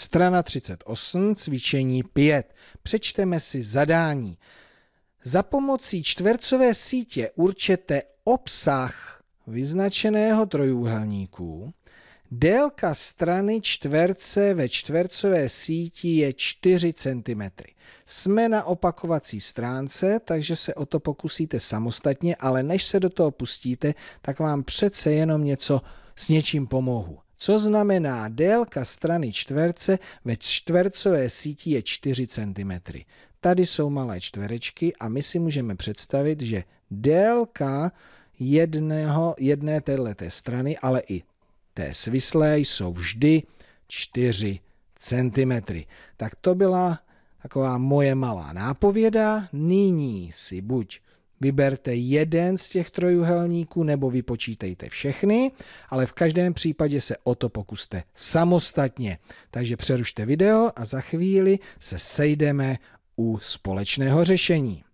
Strana 38, cvičení 5. Přečteme si zadání. Za pomocí čtvercové sítě určete obsah vyznačeného trojúhelníku. Délka strany čtverce ve čtvercové síti je 4 cm. Jsme na opakovací stránce, takže se o to pokusíte samostatně, ale než se do toho pustíte, tak vám přece jenom něco s něčím pomohu co znamená délka strany čtverce ve čtvercové síti je 4 cm. Tady jsou malé čtverečky a my si můžeme představit, že délka jedného, jedné této strany, ale i té svislé jsou vždy 4 cm. Tak to byla taková moje malá nápověda. Nyní si buď Vyberte jeden z těch trojuhelníků nebo vypočítejte všechny, ale v každém případě se o to pokuste samostatně. Takže přerušte video a za chvíli se sejdeme u společného řešení.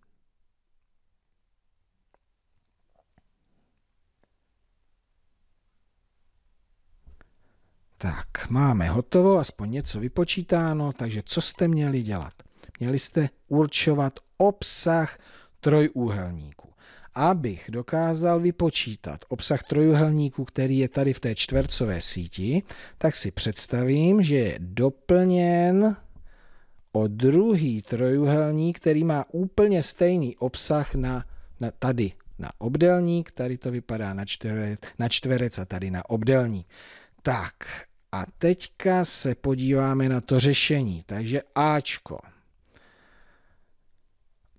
Tak, máme hotovo, aspoň něco vypočítáno, takže co jste měli dělat? Měli jste určovat obsah trojúhelníku. Abych dokázal vypočítat obsah trojúhelníku, který je tady v té čtvercové síti, tak si představím, že je doplněn o druhý trojúhelník, který má úplně stejný obsah na, na tady na obdelník, tady to vypadá na čtverec, na čtverec a tady na obdelník. Tak a teďka se podíváme na to řešení. Takže Ačko.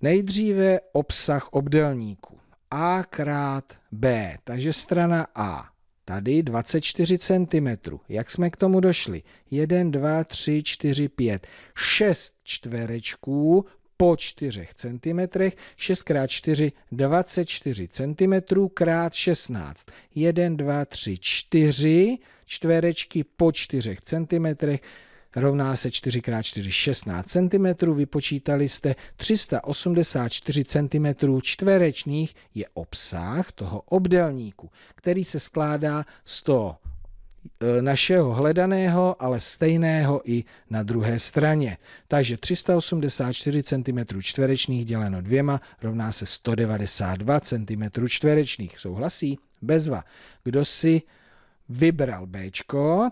Nejdříve obsah obdelníku. A krát B, takže strana A. Tady 24 cm. Jak jsme k tomu došli? 1, 2, 3, 4, 5. 6 čtverečků po 4 cm, 6 krát 4, 24 cm krát 16. 1, 2, 3, 4 čtverečky po 4 cm, rovná se 4x4 16 cm, vypočítali jste 384 cm čtverečných je obsah toho obdelníku, který se skládá z toho e, našeho hledaného, ale stejného i na druhé straně. Takže 384 cm čtverečných děleno dvěma rovná se 192 cm čtverečných. Souhlasí? Bezva. Kdo si vybral B,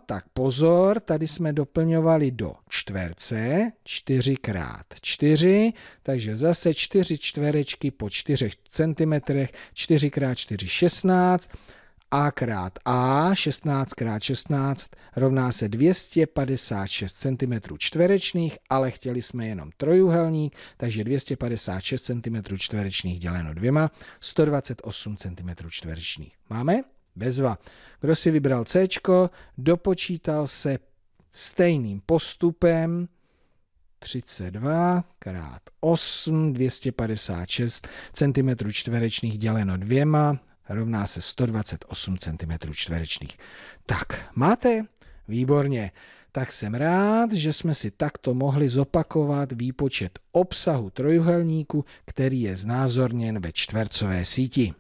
tak pozor, tady jsme doplňovali do čtverce, 4 x 4, takže zase 4 čtverečky po 4 cm, 4 x 4, 16, a krát A, 16 krát 16, rovná se 256 cm čtverečných, ale chtěli jsme jenom trojuhelník, takže 256 cm čtverečných děleno dvěma, 128 cm čtverečných. Máme? bezva. Kdo si vybral C, dopočítal se stejným postupem 32 krát 8, 256 cm čtverečných děleno dvěma, rovná se 128 cm čtverečných. Tak, máte? Výborně. Tak jsem rád, že jsme si takto mohli zopakovat výpočet obsahu trojuhelníku, který je znázorněn ve čtvercové síti.